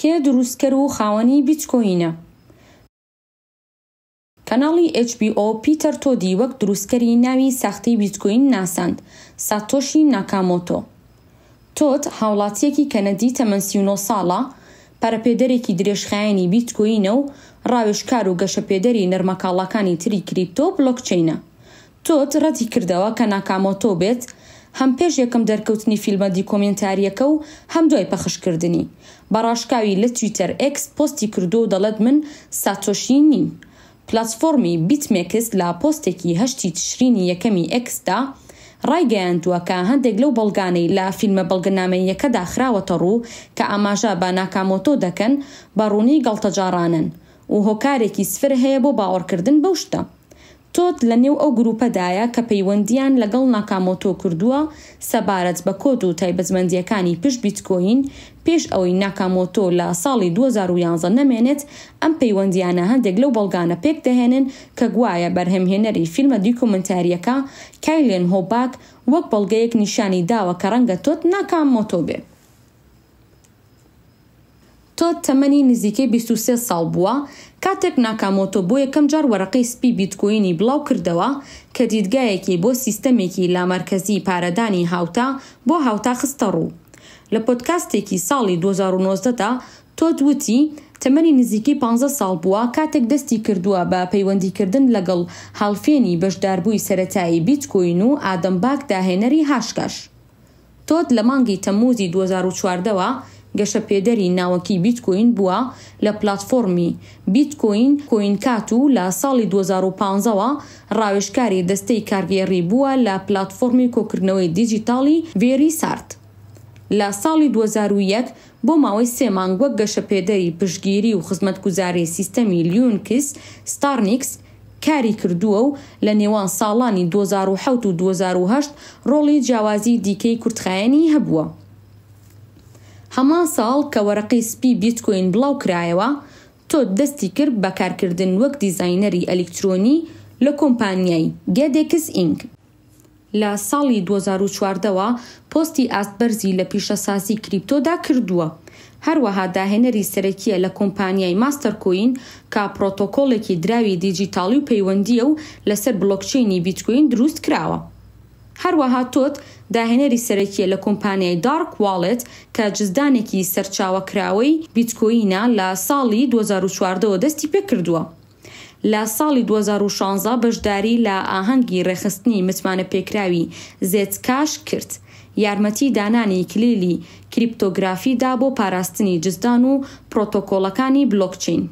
کێ دروستکە و خاوەنی بیچکۆینە کەناڵی HBO پیتەر تۆدی وەک دروستکەری ناوی ساختی بیتکۆین ناساند ساتۆشی ناکامۆتۆ تۆت هاوڵاتیەکی کەنەدی تەمەسیۆ ساڵە پەرەپێدەرێکی درێژخایانی بیتکۆینە و ڕاوشکار و گەشەپێدەری نەرمەکاڵەکانی تری کریپتۆ بلۆکچینە تۆت ڕەتی کردەوە کە ناکامۆتۆ بێت هەم پێش یەکەم دەرکەوتنی فیلمەدی کۆمنتاریەکە و هەم دوای پەخشکردنی بەڕاشکاوی لە تویتەر ئەکس پستی کردو و دەڵێت من ساتۆشی نیم پلتفۆمی بیتمێکس لە پۆستێکی هەشتی تشرینی یەکەمی ئەکسدا ڕایگەیاندووە کە هەندێک لەو بەڵگانەی لە فیلمە بەڵگەنامەیەکە داخراوەتە ڕوو کە ئاماژە بە ناکامۆتۆ دەکەن بە ڕوونی گەڵتەجارانن و هۆکارێکی سفر هەیە بۆ باوەڕکردن بەوشتە. تۆت لە نێو ئەو گروپەدایە کە پەیوەندیان لەگەڵ ناکامۆتۆ کردووە سەبارەت بە کۆت و تایبەزمەندیەکانی پشت بیتکۆین پێش ئەوەی ناکامۆتۆ لە ساڵی 2011 نەمێنێت ئەم پەیوەندیانە هەندێک لەو بەڵگانە پێک دەهێنن کە گوایە بەرهەمهێنەری فیلمە دیکۆمنتاریەکە کایلێن هۆباک وەک بەڵگەیەک نیشانی داوە کە ڕەنگە تۆت ناکام مۆتۆ بێت. تۆ تەمەنی نزیکەی 23 ساڵ بووە کاتێک ناکامۆتۆ بۆ یەکەم جار وەرەقەی سپی بیتکوینی بڵاو کردەوە کە دیدگایەکی بۆ سیستەمێکی لامەرکەزی پارەدانی هاوتا بۆ هاوتا خستە ڕوو لە پۆتکاستێکی ساڵی 2009دا تۆ دوتی تەمەنی نزیکی 15 ساڵ بووە کاتێک دەستی کردووە بە پەیوەندیکردن لەگەڵ هاڵفێنی بەشداربووی سەتایی بیتکوین و ئادەمباک داهێنەری هاشکەش. تۆت لە مانگی تەموزی 2014ەوە گەشە پێدەری ناوەکی بیتکوین بووە لە پلتفۆمی بیتکوین کۆینکات و لە ساڵی 2015ەوە ڕاوێشکاری دەستەی کارگێڕی بووە لە پلتفۆمی کۆکردنەوەی دیجیتالی وێری سارت. لە ساڵی 2001 بۆ ماوەی سێمانگ وەک گەشە پێدەری پشگیری و خزمەتگوزاری سیستەمی لیونکس ستارنیکس کاری کردووە و لە نێوان ساڵانی 2007 و 2008 ڕۆڵی جیاوازی دیکەی کورتخایەنی هەبووە. هەمان ساڵ کە وەرەقەی سپی بیتکۆین بڵاو کرایەوە تۆ دەستی کرد بەکارکردن وەک دیزینەری ئەلکترۆنی لە کۆمپانیای گەدێکس ئینک لە ساڵی 2014ەوە پۆستی ئاستبەرزی لە پیشەسازی کریپتۆدا کردووە هەروەها داهێنەری سەرەکیە لە کۆمپانیای ماستەرکۆین کا پرۆتۆکۆڵێکی دراوی دیجیتالی و پەیوەندیە و لەسەر بلۆکچینی بیتکوین دروست کراوە هەروەها تۆت داهێنەری سەرەکیە لە کۆمپانیای دارک واڵێت کە جزدانێکی سەرچاوەکراوەی بیتکۆینە لە ساڵی 2014ەوە دەستی پێکردووە. لە ساڵی 2016 بەشداری لە ئاهەنگی ڕێخستنی متمانە پێکراوی زێتکاش کرد. یارمەتی دانانی کلیلی کریپتۆگرافیدا بۆ پاراستنی جزدان و پرۆتۆکۆڵەکانی بلوکچین.